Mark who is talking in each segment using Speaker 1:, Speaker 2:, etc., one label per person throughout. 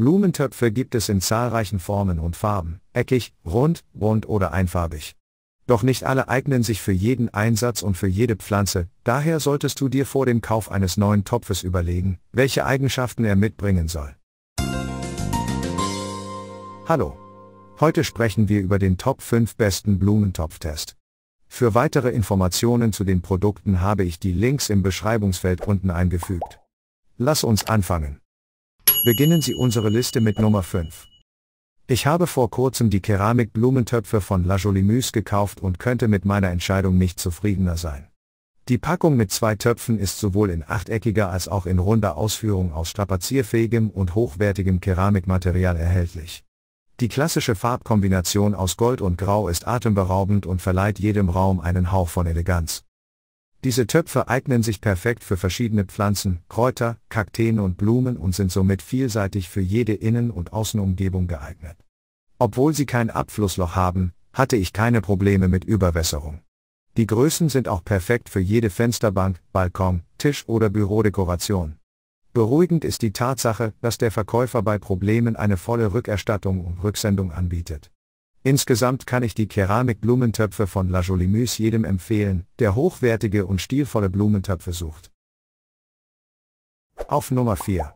Speaker 1: Blumentöpfe gibt es in zahlreichen Formen und Farben, eckig, rund, rund oder einfarbig. Doch nicht alle eignen sich für jeden Einsatz und für jede Pflanze, daher solltest du dir vor dem Kauf eines neuen Topfes überlegen, welche Eigenschaften er mitbringen soll. Hallo. Heute sprechen wir über den Top 5 besten Blumentopftest. Für weitere Informationen zu den Produkten habe ich die Links im Beschreibungsfeld unten eingefügt. Lass uns anfangen. Beginnen Sie unsere Liste mit Nummer 5. Ich habe vor kurzem die Keramikblumentöpfe von La Jolimuse gekauft und könnte mit meiner Entscheidung nicht zufriedener sein. Die Packung mit zwei Töpfen ist sowohl in achteckiger als auch in runder Ausführung aus strapazierfähigem und hochwertigem Keramikmaterial erhältlich. Die klassische Farbkombination aus Gold und Grau ist atemberaubend und verleiht jedem Raum einen Hauch von Eleganz. Diese Töpfe eignen sich perfekt für verschiedene Pflanzen, Kräuter, Kakteen und Blumen und sind somit vielseitig für jede Innen- und Außenumgebung geeignet. Obwohl sie kein Abflussloch haben, hatte ich keine Probleme mit Überwässerung. Die Größen sind auch perfekt für jede Fensterbank, Balkon, Tisch oder Bürodekoration. Beruhigend ist die Tatsache, dass der Verkäufer bei Problemen eine volle Rückerstattung und Rücksendung anbietet. Insgesamt kann ich die Keramikblumentöpfe von La Jolimus jedem empfehlen, der hochwertige und stilvolle Blumentöpfe sucht. Auf Nummer 4.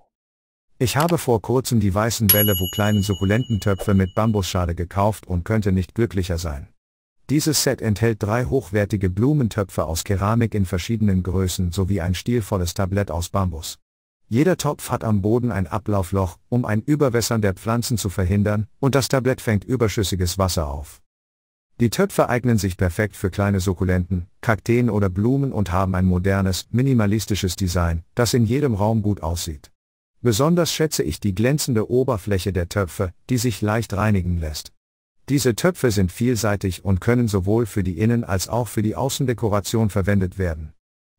Speaker 1: Ich habe vor kurzem die weißen Bälle wo kleinen Succulententöpfe mit Bambusschale gekauft und könnte nicht glücklicher sein. Dieses Set enthält drei hochwertige Blumentöpfe aus Keramik in verschiedenen Größen sowie ein stilvolles Tablett aus Bambus. Jeder Topf hat am Boden ein Ablaufloch, um ein Überwässern der Pflanzen zu verhindern, und das Tablett fängt überschüssiges Wasser auf. Die Töpfe eignen sich perfekt für kleine Sukkulenten, Kakteen oder Blumen und haben ein modernes, minimalistisches Design, das in jedem Raum gut aussieht. Besonders schätze ich die glänzende Oberfläche der Töpfe, die sich leicht reinigen lässt. Diese Töpfe sind vielseitig und können sowohl für die Innen- als auch für die Außendekoration verwendet werden.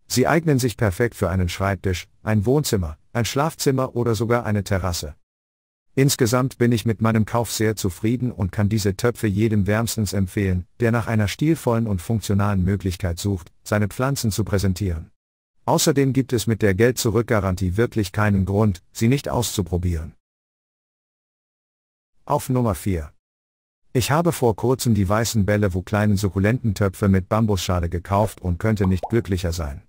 Speaker 1: Sie eignen sich perfekt für einen Schreibtisch, ein Wohnzimmer, ein Schlafzimmer oder sogar eine Terrasse. Insgesamt bin ich mit meinem Kauf sehr zufrieden und kann diese Töpfe jedem wärmstens empfehlen, der nach einer stilvollen und funktionalen Möglichkeit sucht, seine Pflanzen zu präsentieren. Außerdem gibt es mit der Geld-Zurück-Garantie wirklich keinen Grund, sie nicht auszuprobieren. Auf Nummer 4. Ich habe vor kurzem die weißen Bälle wo kleinen Succulententöpfe mit Bambusschale gekauft und könnte nicht glücklicher sein.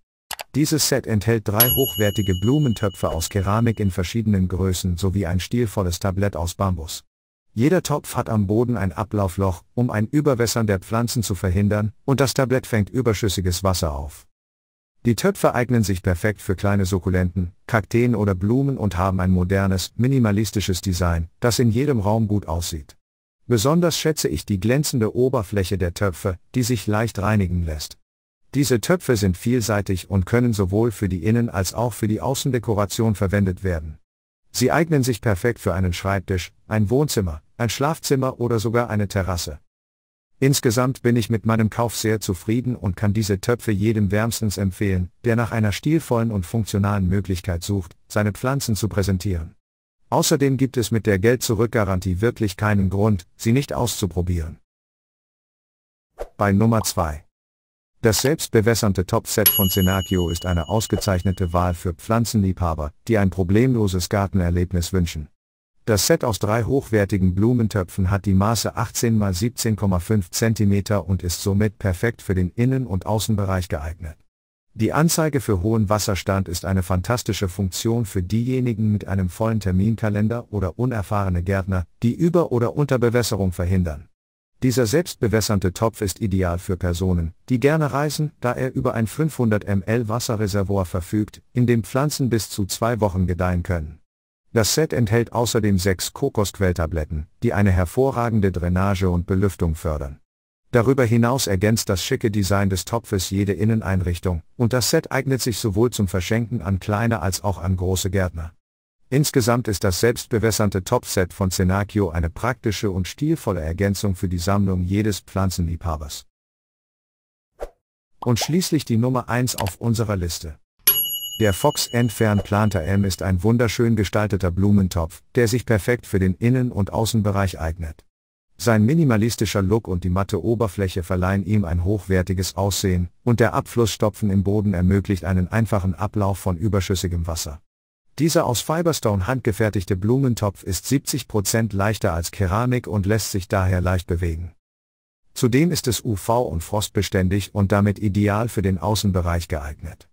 Speaker 1: Dieses Set enthält drei hochwertige Blumentöpfe aus Keramik in verschiedenen Größen sowie ein stilvolles Tablett aus Bambus. Jeder Topf hat am Boden ein Ablaufloch, um ein Überwässern der Pflanzen zu verhindern, und das Tablett fängt überschüssiges Wasser auf. Die Töpfe eignen sich perfekt für kleine Sukkulenten, Kakteen oder Blumen und haben ein modernes, minimalistisches Design, das in jedem Raum gut aussieht. Besonders schätze ich die glänzende Oberfläche der Töpfe, die sich leicht reinigen lässt. Diese Töpfe sind vielseitig und können sowohl für die Innen- als auch für die Außendekoration verwendet werden. Sie eignen sich perfekt für einen Schreibtisch, ein Wohnzimmer, ein Schlafzimmer oder sogar eine Terrasse. Insgesamt bin ich mit meinem Kauf sehr zufrieden und kann diese Töpfe jedem wärmstens empfehlen, der nach einer stilvollen und funktionalen Möglichkeit sucht, seine Pflanzen zu präsentieren. Außerdem gibt es mit der Geld-Zurück-Garantie wirklich keinen Grund, sie nicht auszuprobieren. Bei Nummer 2 das selbstbewässernde Topset von Senagio ist eine ausgezeichnete Wahl für Pflanzenliebhaber, die ein problemloses Gartenerlebnis wünschen. Das Set aus drei hochwertigen Blumentöpfen hat die Maße 18 x 17,5 cm und ist somit perfekt für den Innen- und Außenbereich geeignet. Die Anzeige für hohen Wasserstand ist eine fantastische Funktion für diejenigen mit einem vollen Terminkalender oder unerfahrene Gärtner, die Über- oder Unterbewässerung verhindern. Dieser selbstbewässernde Topf ist ideal für Personen, die gerne reisen, da er über ein 500 ml Wasserreservoir verfügt, in dem Pflanzen bis zu zwei Wochen gedeihen können. Das Set enthält außerdem sechs Kokosquelltabletten, die eine hervorragende Drainage und Belüftung fördern. Darüber hinaus ergänzt das schicke Design des Topfes jede Inneneinrichtung, und das Set eignet sich sowohl zum Verschenken an kleine als auch an große Gärtner. Insgesamt ist das selbstbewässernde Topset von Cenacchio eine praktische und stilvolle Ergänzung für die Sammlung jedes Pflanzenliebhabers. Und schließlich die Nummer 1 auf unserer Liste. Der Fox N-Fern Planter M ist ein wunderschön gestalteter Blumentopf, der sich perfekt für den Innen- und Außenbereich eignet. Sein minimalistischer Look und die matte Oberfläche verleihen ihm ein hochwertiges Aussehen, und der Abflussstopfen im Boden ermöglicht einen einfachen Ablauf von überschüssigem Wasser. Dieser aus Fiberstone handgefertigte Blumentopf ist 70% leichter als Keramik und lässt sich daher leicht bewegen. Zudem ist es UV- und frostbeständig und damit ideal für den Außenbereich geeignet.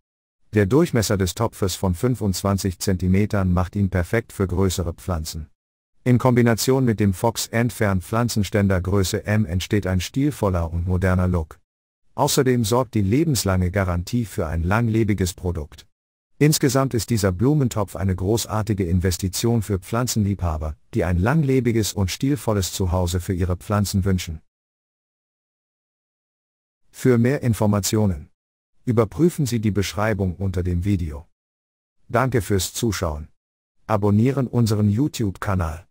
Speaker 1: Der Durchmesser des Topfes von 25 cm macht ihn perfekt für größere Pflanzen. In Kombination mit dem Fox Entfern Pflanzenständer Größe M entsteht ein stilvoller und moderner Look. Außerdem sorgt die lebenslange Garantie für ein langlebiges Produkt. Insgesamt ist dieser Blumentopf eine großartige Investition für Pflanzenliebhaber, die ein langlebiges und stilvolles Zuhause für ihre Pflanzen wünschen. Für mehr Informationen. Überprüfen Sie die Beschreibung unter dem Video. Danke fürs Zuschauen. Abonnieren unseren YouTube-Kanal.